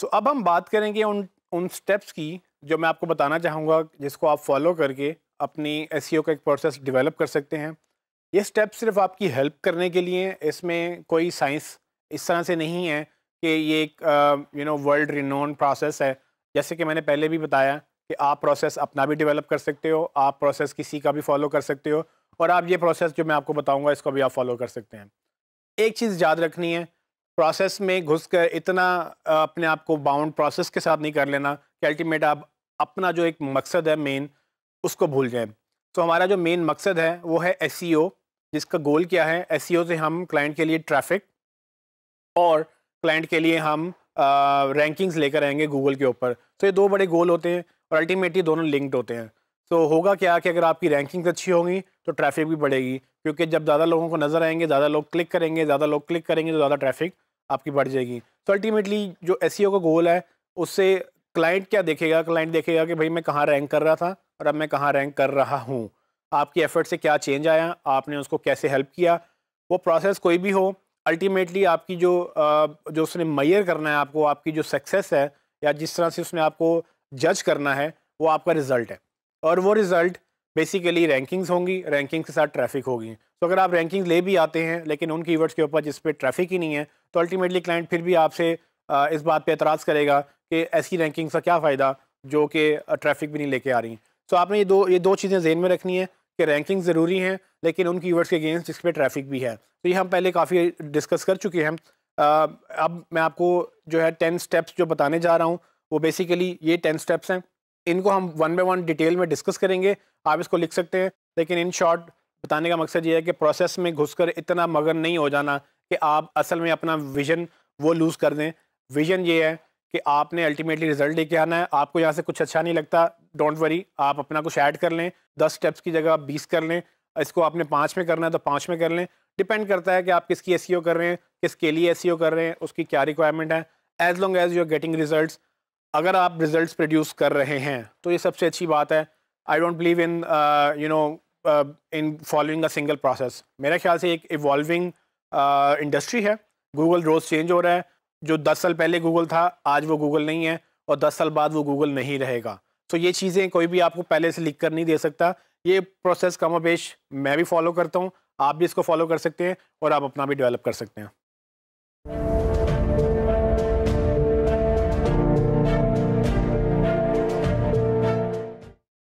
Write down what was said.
सो तो so, अब हम बात करेंगे उन उन स्टेप्स की जो मैं आपको बताना चाहूँगा जिसको आप फॉलो करके अपनी एस e का एक प्रोसेस डिवेलप कर सकते हैं ये स्टेप सिर्फ आपकी हेल्प करने के लिए इसमें कोई साइंस इस तरह से नहीं है कि ये एक you know world renowned process है जैसे कि मैंने पहले भी बताया कि आप प्रोसेस अपना भी डेवलप कर सकते हो आप प्रोसेस किसी का भी फॉलो कर सकते हो और आप ये प्रोसेस जो मैं आपको बताऊंगा इसको भी आप फॉलो कर सकते हैं एक चीज़ याद रखनी है प्रोसेस में घुस कर इतना अपने आप को बाउंड प्रोसेस के साथ नहीं कर लेना कि अल्टीमेट आप अपना जो एक मकसद है मेन उसको भूल जाए तो हमारा जो मेन मकसद है वो है एस e जिसका गोल क्या है एस e से हम क्लाइंट के लिए ट्रैफिक और क्लाइंट के लिए हम रैंकिंग्स लेकर आएंगे गूगल के ऊपर तो ये दो बड़े गोल होते हैं और अल्टीमेटली दोनों लिंक्ड होते हैं तो होगा क्या कि अगर आपकी रैंकिंग्स अच्छी होंगी तो ट्रैफिक भी बढ़ेगी क्योंकि जब ज़्यादा लोगों को नज़र आएंगे ज़्यादा लोग क्लिक करेंगे ज़्यादा लोग क्लिक करेंगे तो ज़्यादा ट्रैफिक आपकी बढ़ जाएगी तो अल्टीमेटली जो एस e का गोल है उससे क्लाइंट क्या देखेगा क्लाइंट देखेगा कि भाई मैं कहाँ रैंक कर रहा था और अब मैं कहाँ रैंक कर रहा हूँ आपकी एफर्ट से क्या चेंज आया आपने उसको कैसे हेल्प किया वो प्रोसेस कोई भी हो अल्टीमेटली आपकी जो जो उसने मैयर करना है आपको आपकी जो सक्सेस है या जिस तरह से उसने आपको जज करना है वो आपका रिज़ल्ट है और वो रिज़ल्ट बेसिकली रैंकिंग्स होंगी रैंकिंग्स के साथ ट्रैफिक होगी तो अगर आप रैंकिंग ले भी आते हैं लेकिन उन कीवर्ड्स के ऊपर जिस पर ट्रैफिक ही नहीं है तो अल्टीमेटली क्लाइंट फिर भी आपसे इस बात पे एतराज़ करेगा कि ऐसी रैंकिंग का क्या फ़ायदा जो कि ट्रैफिक भी नहीं लेके आ रही सो आपने ये दो ये दो चीज़ें जहन में रखनी है कि रैंकिंग ज़रूरी हैं लेकिन उन कीवर्ड्स के अगेंस्ट जिस पर ट्रैफिक भी है तो ये हम पहले काफ़ी डिस्कस कर चुके हैं अब मैं आपको जो है टेन स्टेप्स जो बताने जा रहा हूँ वो बेसिकली ये टेन स्टेप्स हैं इनको हम वन बाई वन डिटेल में डिस्कस करेंगे आप इसको लिख सकते हैं लेकिन इन शॉर्ट बताने का मकसद ये है कि प्रोसेस में घुसकर इतना मगन नहीं हो जाना कि आप असल में अपना विजन वो लूज़ कर दें विजन ये है कि आपने अल्टीमेटली रिजल्ट लेके आना है आपको यहाँ से कुछ अच्छा नहीं लगता डोंट वरी आप अपना कुछ ऐड कर लें दस स्टेप्स की जगह बीस कर लें इसको आपने पाँच में करना है तो पाँच में कर लें डिपेंड करता है कि आप किसकी एस e कर रहे हैं किसके लिए एस e कर रहे हैं उसकी क्या रिक्वायरमेंट है as long as you are getting result अगर आप रिजल्ट्स प्रोड्यूस कर रहे हैं तो ये सबसे अच्छी बात है I don't believe in you know in following a single process मेरे ख्याल से एक इवॉल्विंग इंडस्ट्री uh, है गूगल रोज़ चेंज हो रहा है जो दस साल पहले गूगल था आज वो गूगल नहीं है और दस साल बाद वो गूगल नहीं रहेगा तो ये चीज़ें कोई भी आपको पहले से लिख कर नहीं दे सकता ये प्रोसेस कमोपेश मैं भी फॉलो करता हूँ आप भी इसको फॉलो कर सकते हैं और आप अपना भी डेवलप कर सकते हैं